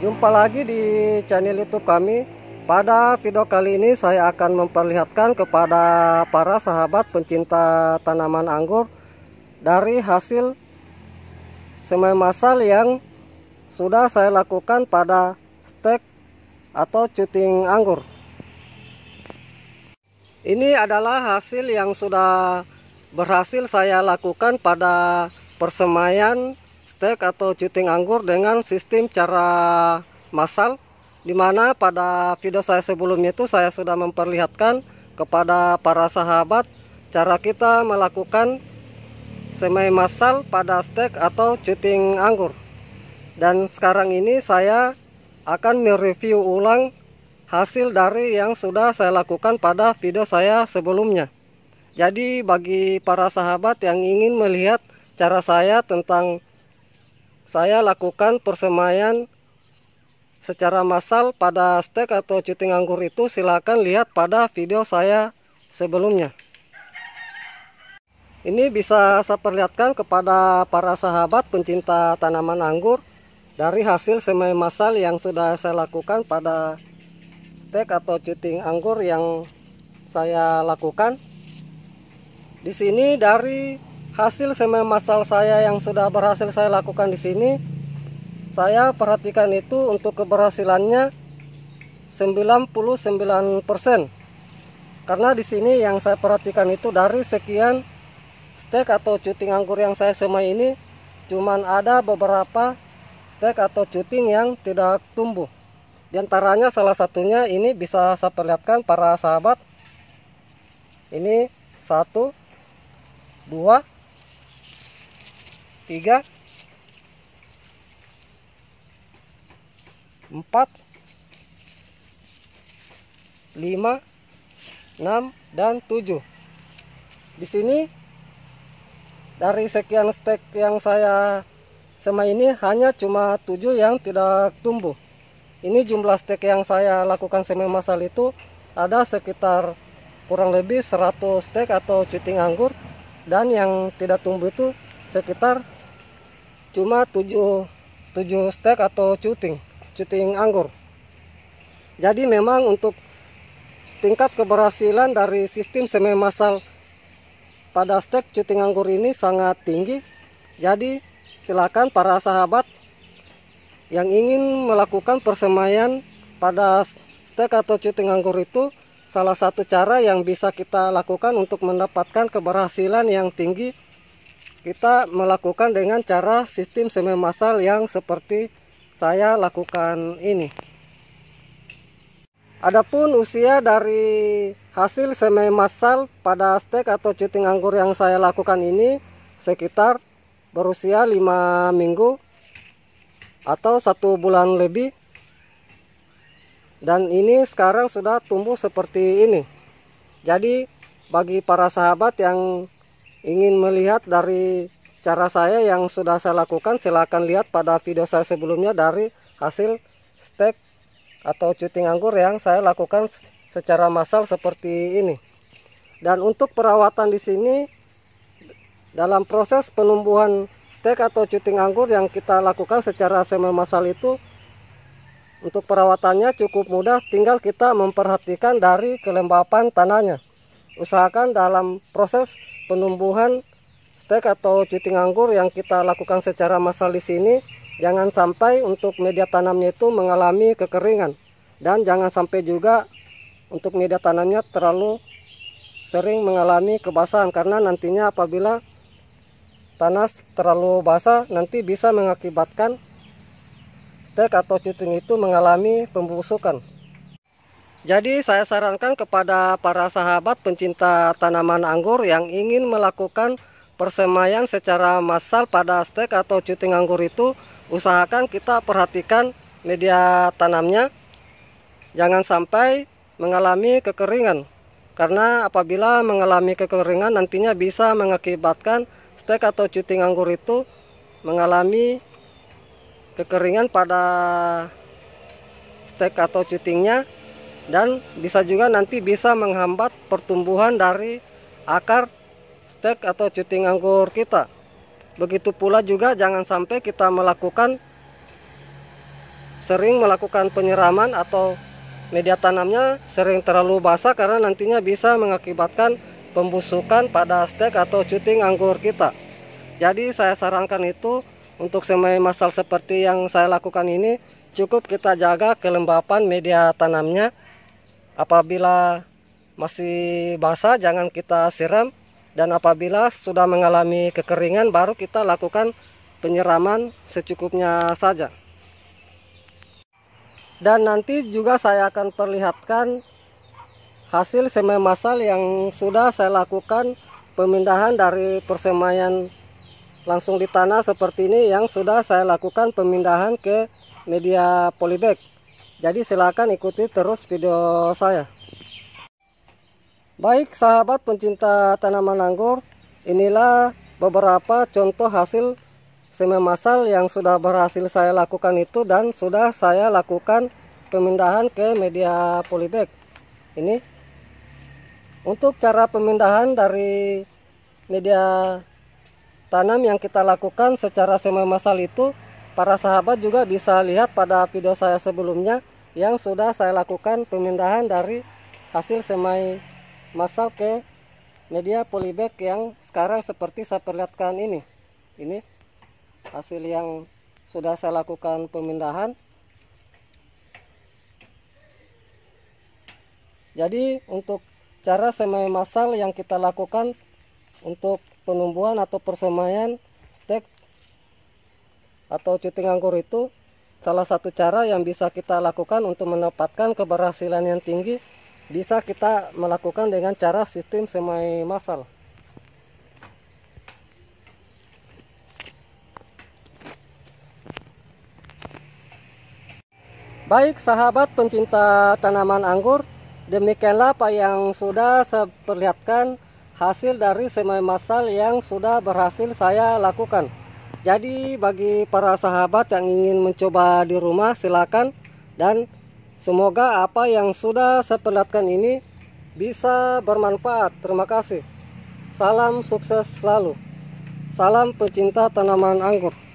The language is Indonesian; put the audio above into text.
Jumpa lagi di channel YouTube kami. Pada video kali ini saya akan memperlihatkan kepada para sahabat pencinta tanaman anggur dari hasil semai masal yang sudah saya lakukan pada stek atau cuting anggur. Ini adalah hasil yang sudah berhasil saya lakukan pada persemaian stek atau cuting anggur dengan sistem cara massal di mana pada video saya sebelumnya itu saya sudah memperlihatkan kepada para sahabat cara kita melakukan semai massal pada stek atau cuting anggur dan sekarang ini saya akan mereview ulang hasil dari yang sudah saya lakukan pada video saya sebelumnya jadi bagi para sahabat yang ingin melihat cara saya tentang saya lakukan persemaian secara massal pada stek atau cuting anggur itu silakan lihat pada video saya sebelumnya. Ini bisa saya perlihatkan kepada para sahabat pencinta tanaman anggur dari hasil semai massal yang sudah saya lakukan pada stek atau cuting anggur yang saya lakukan. Di sini dari hasil semen masal saya yang sudah berhasil saya lakukan di sini saya perhatikan itu untuk keberhasilannya 99% karena di sini yang saya perhatikan itu dari sekian stek atau cuting anggur yang saya semai ini cuman ada beberapa stek atau cuting yang tidak tumbuh di antaranya salah satunya ini bisa saya perlihatkan para sahabat ini satu dua tiga empat lima enam dan tujuh di sini dari sekian stek yang saya semai ini hanya cuma tujuh yang tidak tumbuh ini jumlah stek yang saya lakukan semai masal itu ada sekitar kurang lebih 100 stek atau cuting anggur dan yang tidak tumbuh itu sekitar cuma 7 7 stek atau cuting cuting anggur jadi memang untuk tingkat keberhasilan dari sistem semen massal pada stek cuting anggur ini sangat tinggi jadi silakan para sahabat yang ingin melakukan persemaian pada stek atau cuting anggur itu salah satu cara yang bisa kita lakukan untuk mendapatkan keberhasilan yang tinggi kita melakukan dengan cara sistem semi massal yang seperti saya lakukan ini. Adapun usia dari hasil semi massal pada stek atau cuting anggur yang saya lakukan ini sekitar berusia 5 minggu atau satu bulan lebih dan ini sekarang sudah tumbuh seperti ini jadi bagi para sahabat yang ingin melihat dari cara saya yang sudah saya lakukan silahkan lihat pada video saya sebelumnya dari hasil stek atau cuting anggur yang saya lakukan secara massal seperti ini dan untuk perawatan di sini dalam proses penumbuhan stek atau cuting anggur yang kita lakukan secara semi-massal itu untuk perawatannya cukup mudah tinggal kita memperhatikan dari kelembapan tanahnya usahakan dalam proses penumbuhan stek atau cuiting anggur yang kita lakukan secara massal di sini jangan sampai untuk media tanamnya itu mengalami kekeringan dan jangan sampai juga untuk media tanamnya terlalu sering mengalami kebasahan karena nantinya apabila tanah terlalu basah nanti bisa mengakibatkan stek atau cuting itu mengalami pembusukan. Jadi saya sarankan kepada para sahabat pencinta tanaman anggur yang ingin melakukan persemaian secara massal pada stek atau cuting anggur itu usahakan kita perhatikan media tanamnya jangan sampai mengalami kekeringan karena apabila mengalami kekeringan nantinya bisa mengakibatkan stek atau cuting anggur itu mengalami kekeringan pada stek atau cutingnya dan bisa juga nanti bisa menghambat pertumbuhan dari akar stek atau cuting anggur kita. Begitu pula juga jangan sampai kita melakukan sering melakukan penyiraman atau media tanamnya sering terlalu basah karena nantinya bisa mengakibatkan pembusukan pada stek atau cuting anggur kita. Jadi saya sarankan itu untuk semai masal seperti yang saya lakukan ini cukup kita jaga kelembapan media tanamnya Apabila masih basah jangan kita siram dan apabila sudah mengalami kekeringan baru kita lakukan penyiraman secukupnya saja. Dan nanti juga saya akan perlihatkan hasil semai masal yang sudah saya lakukan pemindahan dari persemaian langsung di tanah seperti ini yang sudah saya lakukan pemindahan ke media polybag. Jadi silakan ikuti terus video saya. Baik sahabat pencinta tanaman anggur, inilah beberapa contoh hasil semi massal yang sudah berhasil saya lakukan itu dan sudah saya lakukan pemindahan ke media polybag. Ini untuk cara pemindahan dari media tanam yang kita lakukan secara semi massal itu para sahabat juga bisa lihat pada video saya sebelumnya yang sudah saya lakukan pemindahan dari hasil semai masal ke media polybag yang sekarang seperti saya perlihatkan ini ini hasil yang sudah saya lakukan pemindahan jadi untuk cara semai masal yang kita lakukan untuk penumbuhan atau persemaian stek atau cuting nganggur itu Salah satu cara yang bisa kita lakukan untuk mendapatkan keberhasilan yang tinggi bisa kita melakukan dengan cara sistem semai massal. Baik sahabat pencinta tanaman anggur, demikianlah apa yang sudah saya perlihatkan hasil dari semai massal yang sudah berhasil saya lakukan. Jadi bagi para sahabat yang ingin mencoba di rumah silakan dan semoga apa yang sudah saya perlihatkan ini bisa bermanfaat. Terima kasih. Salam sukses selalu. Salam pecinta tanaman anggur.